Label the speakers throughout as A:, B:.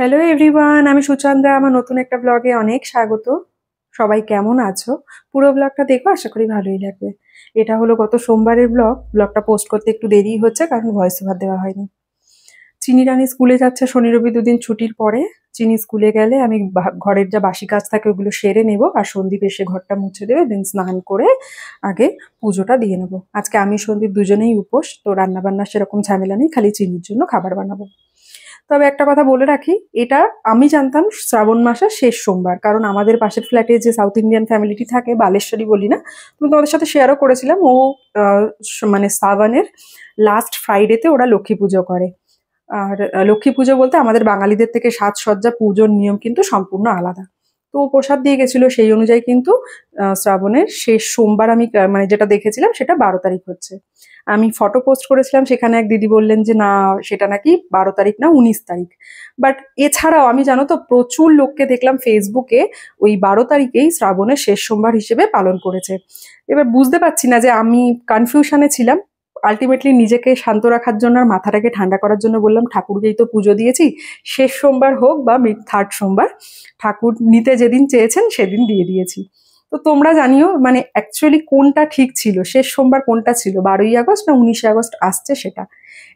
A: hello everyone আমি সুচন্দ্রা আমার নতুন একটা ব্লগে অনেক স্বাগত সবাই কেমন আছো পুরো ব্লগটা দেখো আশা করি ভালোই লাগবে এটা হলো গত সোমবারের ব্লগ ব্লগটা পোস্ট করতে একটু দেরি হচ্ছে কারণ ভয়েস ওভার দেওয়া হয়নি চিনি রানী স্কুলে যাচ্ছে শনি রবি দুদিন ছুটির পরে চিনি স্কুলে গেলে আমি ঘরের যা বাসি কাজ থাকে ওগুলো সেরে নেব আর সন্দীপ এসে ঘরটা মুছে দেবে দেন স্নান করে আগে পুজোটা দিয়ে নেব আজকে আমি সন্দীপ দুজনেই উপোস তো রান্নাবান্না সেরকম ঝামেলা নেই খালি চিনির জন্য খাবার বানাবো তবে একটা কথা বলে রাখি এটা আমি জানতাম শ্রাবণ মাসের শেষ সোমবার কারণ আমাদের পাশের ফ্ল্যাটে যে সাউথ ইন্ডিয়ান ফ্যামিলিটি থাকে বালেশ্বরী বলি না তুমি তোমাদের সাথে শেয়ারও করেছিলাম ও মানে শ্রাবণের লাস্ট ফ্রাইডেতে ওরা লক্ষ্মী পুজো করে আর লক্ষ্মী পুজো বলতে আমাদের বাঙালিদের থেকে সাজসজ্জা পুজোর নিয়ম কিন্তু সম্পূর্ণ আলাদা তো প্রসাদ দিয়ে গেছিল সেই অনুযায়ী কিন্তু শ্রাবণের শেষ সোমবার আমি মানে যেটা দেখেছিলাম সেটা বারো তারিখ হচ্ছে আমি ফটো পোস্ট করেছিলাম সেখানে এক দিদি বললেন যে না সেটা নাকি বারো তারিখ না উনিশ তারিখ বাট এছাড়াও আমি জানো তো প্রচুর লোককে দেখলাম ফেসবুকে ওই বারো তারিখেই শ্রাবণের শেষ সোমবার হিসেবে পালন করেছে এবার বুঝতে পারছি না যে আমি কনফিউশনে ছিলাম আলটিমেটলি নিজেকে শান্ত রাখার জন্য আর মাথাটাকে ঠান্ডা করার জন্য বললাম ঠাকুরকেই তো পুজো দিয়েছি শেষ সোমবার হোক বা মিড থার্ড সোমবার ঠাকুর নিতে যেদিন চেয়েছেন সেদিন দিয়ে দিয়েছি তো তোমরা জানিও মানে অ্যাকচুয়ালি কোনটা ঠিক ছিল শেষ সোমবার কোনটা ছিল বারোই আগস্ট না উনিশে আগস্ট আসছে সেটা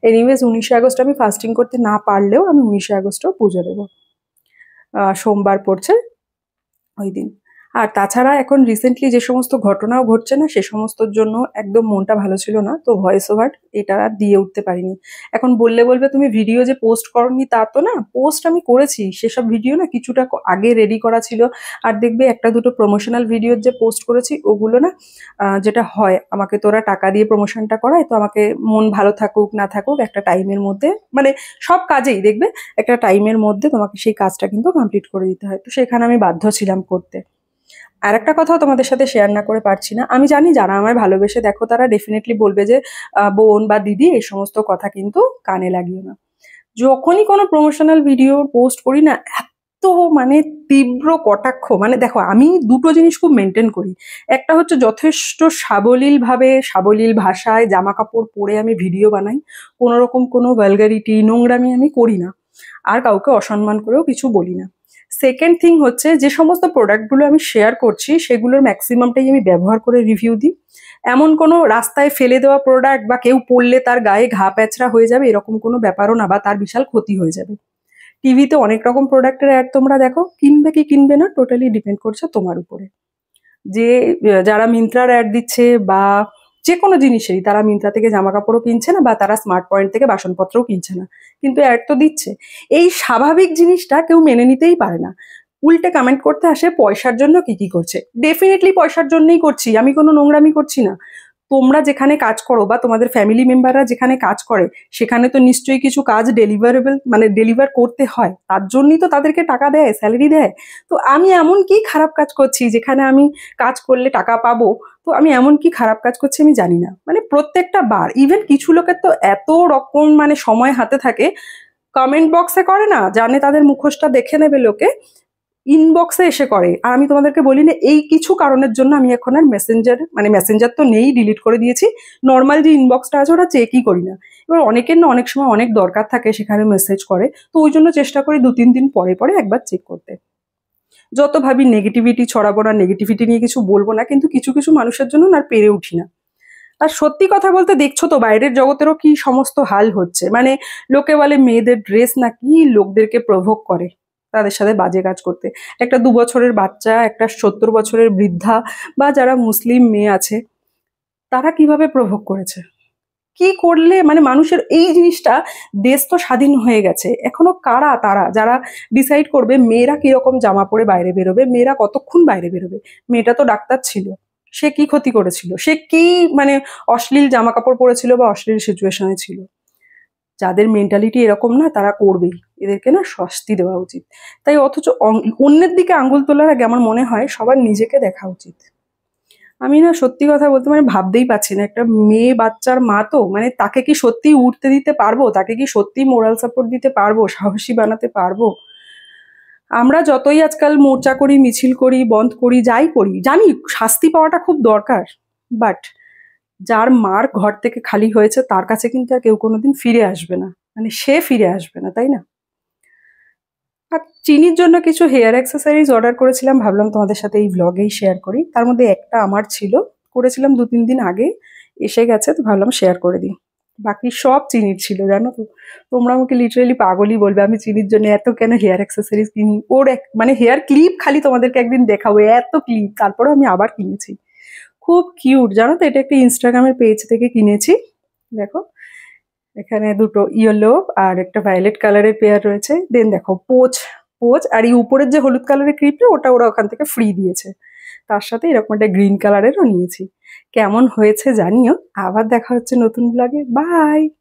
A: এনিওয়েজ উনিশে আগস্ট আমি ফাস্টিং করতে না পারলেও আমি উনিশে আগস্টও পুজো দেবো সোমবার পড়ছে ওই দিন আর তাছাড়া এখন রিসেন্টলি যে সমস্ত ঘটনাও ঘটছে না সে সমস্তর জন্য একদম মনটা ভালো ছিল না তো ভয়েস ওভার এটা আর দিয়ে উঠতে পারিনি এখন বললে বলবে তুমি ভিডিও যে পোস্ট করনি তা তো না পোস্ট আমি করেছি সেসব ভিডিও না কিছুটা আগে রেডি করা ছিল আর দেখবে একটা দুটো প্রমোশনাল ভিডিওর যে পোস্ট করেছি ওগুলো না যেটা হয় আমাকে তোরা টাকা দিয়ে প্রমোশনটা করায় তো আমাকে মন ভালো থাকুক না থাকুক একটা টাইমের মধ্যে মানে সব কাজেই দেখবে একটা টাইমের মধ্যে তোমাকে সেই কাজটা কিন্তু কমপ্লিট করে দিতে হয় তো সেখানে আমি বাধ্য ছিলাম করতে আর একটা কথাও তোমাদের সাথে শেয়ার না করে পারছি না আমি জানি যারা আমায় ভালোবেসে দেখো তারা ডেফিনেটলি বলবে যে বোন বা দিদি এই সমস্ত কথা কিন্তু কানে লাগিও না যখনই কোনো প্রমোশনাল ভিডিও পোস্ট করি না এত মানে তীব্র কটাক্ষ মানে দেখো আমি দুটো জিনিস খুব মেনটেন করি একটা হচ্ছে যথেষ্ট সাবলীলভাবে সাবলীল ভাষায় জামা কাপড় পরে আমি ভিডিও বানাই কোনোরকম কোনো ভ্যালগারিটি নোংরামি আমি করি না আর কাউকে অসম্মান করেও কিছু বলি না সেকেন্ড থিং হচ্ছে যে সমস্ত প্রোডাক্টগুলো আমি শেয়ার করছি সেগুলোর ম্যাক্সিমামটাই আমি ব্যবহার করে রিভিউ দিই এমন কোনো রাস্তায় ফেলে দেওয়া প্রোডাক্ট বা কেউ পড়লে তার গায়ে ঘা প্যাচরা হয়ে যাবে এরকম কোনো ব্যাপারও না বা তার বিশাল ক্ষতি হয়ে যাবে টিভিতে অনেক রকম প্রোডাক্টের অ্যাড তোমরা দেখো কিনবে কি কিনবে না টোটালি ডিপেন্ড করছে তোমার উপরে যে যারা মিন্ত্রার অ্যাড দিচ্ছে বা যে কোনো জিনিসেরই তারা মিন্ত্রা থেকে জামা কাপড়ও কিনছে না বা তারা স্মার্ট পয়েন্ট থেকে বাসনপত্রও কিনছে না কিন্তু অ্যাড তো দিচ্ছে এই স্বাভাবিক জিনিসটা কেউ মেনে নিতেই পারে না উল্টে কমেন্ট করতে আসে পয়সার জন্য কি কি করছে ডেফিনেটলি পয়সার জন্যই করছি আমি কোনো নোংরামি করছি না তোমরা যেখানে কাজ করো বা তোমাদের ফ্যামিলি মেম্বাররা যেখানে কাজ করে সেখানে তো নিশ্চয়ই কিছু কাজ ডেলিভারেবল মানে ডেলিভার করতে হয় তার জন্যই তো তাদেরকে টাকা দেয় স্যালারি দেয় তো আমি এমন কি খারাপ কাজ করছি যেখানে আমি কাজ করলে টাকা পাবো তো আমি এমন কি খারাপ কাজ করছি আমি জানি না মানে প্রত্যেকটা বার ইভেন কিছু লোকের তো এত রকম মানে সময় হাতে থাকে কমেন্ট বক্সে করে না জানে তাদের মুখোশটা দেখে নেবে লোকে ইনবক্সে এসে করে আর আমি তোমাদেরকে বলি না এই কিছু কারণের জন্য আমি এখন আর মেসেঞ্জার মানে মেসেঞ্জার তো নেই ডিলিট করে দিয়েছি নর্মাল যে ইনবক্সটা আছে ওটা চেকই করি না এবার অনেকের না অনেক সময় অনেক দরকার থাকে সেখানে মেসেজ করে তো ওই জন্য চেষ্টা করি দু তিন দিন পরে পরে একবার চেক করতে যত ভাবি নেগেটিভিটি ছড়াবো না নেগেটিভিটি নিয়ে কিছু বলবো না কিন্তু কিছু কিছু মানুষের জন্য আর পেরে উঠি না আর সত্যি কথা বলতে দেখছো তো বাইরের জগতেরও কি সমস্ত হাল হচ্ছে মানে লোকে বলে মেয়েদের ড্রেস নাকি লোকদেরকে প্রভোগ করে তাদের সাথে বাজে কাজ করতে একটা দু বছরের বাচ্চা একটা সত্তর বছরের বৃদ্ধা বা যারা মুসলিম মেয়ে আছে তারা কিভাবে প্রভোগ করেছে কি করলে মানে মানুষের এই জিনিসটা দেশ তো স্বাধীন হয়ে গেছে এখনো কারা তারা যারা ডিসাইড করবে মেয়েরা কিরকম জামা পরে বাইরে বেরোবে মেয়েরা কতক্ষণ বাইরে বেরোবে মেয়েটা তো ডাক্তার ছিল সে কি ক্ষতি করেছিল সে কি মানে অশ্লীল জামা কাপড় পরেছিল বা অশ্লীল সিচুয়েশনে ছিল যাদের মেন্টালিটি এরকম না তারা করবেই এদেরকে না স্বস্তি দেওয়া উচিত তাই অথচ অন্যের দিকে আঙ্গুল তোলার আগে আমার মনে হয় সবার নিজেকে দেখা উচিত আমি না সত্যি কথা বলতে মানে ভাবতেই পারছি না একটা মেয়ে বাচ্চার মা তো মানে তাকে কি সত্যি উঠতে দিতে পারবো তাকে কি সত্যি মোরাল সাপোর্ট দিতে পারবো সাহসী বানাতে পারবো আমরা যতই আজকাল মোর্চা করি মিছিল করি বন্ধ করি যাই করি জানি শাস্তি পাওয়াটা খুব দরকার বাট যার মার ঘর থেকে খালি হয়েছে তার কাছে কিন্তু আর কেউ কোনোদিন ফিরে আসবে না মানে সে ফিরে আসবে না তাই না আর চিনির জন্য কিছু হেয়ার অ্যাক্সেসারিজ অর্ডার করেছিলাম ভাবলাম তোমাদের সাথে এই ব্লগেই শেয়ার করি তার মধ্যে একটা আমার ছিল করেছিলাম দু তিন দিন আগে এসে গেছে তো ভাবলাম শেয়ার করে দিই বাকি সব চিনির ছিল জানো তো তোমরা আমাকে লিটারেলি পাগলই বলবে আমি চিনির জন্য এত কেন হেয়ার অ্যাক্সেসারিজ কিনি ওর এক মানে হেয়ার ক্লিপ খালি তোমাদেরকে একদিন দেখাবো এত ক্লিপ তারপরেও আমি আবার কিনেছি খুব কিউট জানো তো এটা একটা ইনস্টাগ্রামের পেজ থেকে কিনেছি দেখো এখানে দুটো ইয়েলো আর একটা ভায়োলেট কালারের পেয়ার রয়েছে দেন দেখো পোচ পোচ আর এই উপরের যে হলুদ কালারের ক্রিপটা ওটা ওরা ওখান থেকে ফ্রি দিয়েছে তার সাথে এরকম একটা গ্রিন কালারেরও নিয়েছি কেমন হয়েছে জানিও আবার দেখা হচ্ছে নতুন ব্লগে বাই